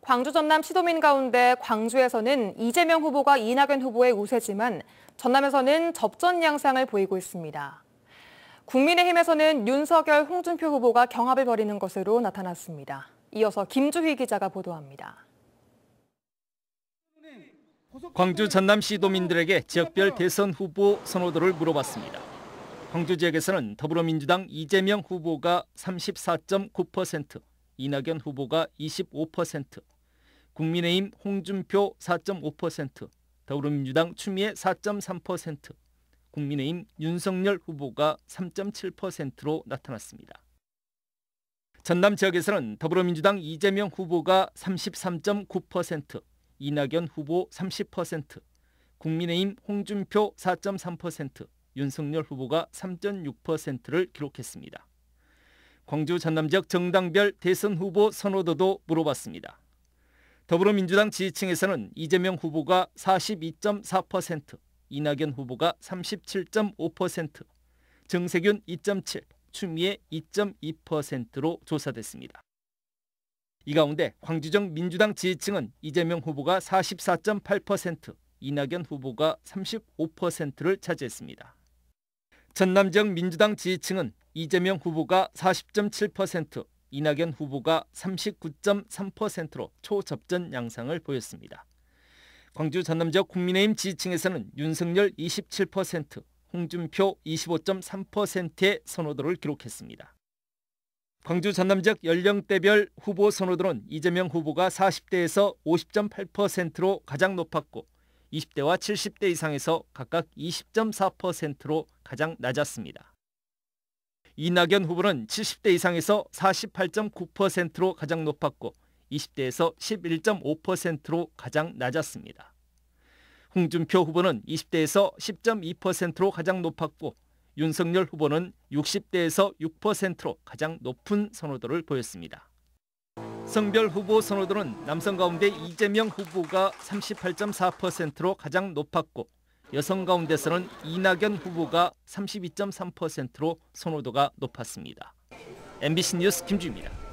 광주 전남 시도민 가운데 광주에서는 이재명 후보가 이낙연 후보의 우세지만 전남에서는 접전 양상을 보이고 있습니다. 국민의힘에서는 윤석열, 홍준표 후보가 경합을 벌이는 것으로 나타났습니다. 이어서 김주희 기자가 보도합니다. 광주 전남 시도민들에게 지역별 대선 후보 선호도를 물어봤습니다. 광주 지역에서는 더불어민주당 이재명 후보가 34.9%, 이낙연 후보가 25%, 국민의힘 홍준표 4.5%, 더불어민주당 추미애 4.3%, 국민의힘 윤석열 후보가 3.7%로 나타났습니다. 전남 지역에서는 더불어민주당 이재명 후보가 33.9%, 이낙연 후보 30%, 국민의힘 홍준표 4.3%, 윤석열 후보가 3.6%를 기록했습니다. 광주 전남 지역 정당별 대선 후보 선호도도 물어봤습니다. 더불어민주당 지지층에서는 이재명 후보가 42.4%, 이낙연 후보가 37.5%, 정세균 2.7, 추미애 2.2%로 조사됐습니다. 이 가운데 광주정 민주당 지지층은 이재명 후보가 44.8%, 이낙연 후보가 35%를 차지했습니다. 전남 지역 민주당 지지층은 이재명 후보가 40.7%, 이낙연 후보가 39.3%로 초접전 양상을 보였습니다. 광주 전남 지역 국민의힘 지지층에서는 윤석열 27%, 홍준표 25.3%의 선호도를 기록했습니다. 광주 전남 지역 연령대별 후보 선호도는 이재명 후보가 40대에서 50.8%로 가장 높았고 20대와 70대 이상에서 각각 20.4%로 가장 낮았습니다. 이낙연 후보는 70대 이상에서 48.9%로 가장 높았고 20대에서 11.5%로 가장 낮았습니다. 홍준표 후보는 20대에서 10.2%로 가장 높았고 윤석열 후보는 60대에서 6%로 가장 높은 선호도를 보였습니다. 여성별 후보 선호도는 남성 가운데 이재명 후보가 38.4%로 가장 높았고 여성 가운데서는 이낙연 후보가 32.3%로 선호도가 높았습니다. MBC 뉴스 김주입니다.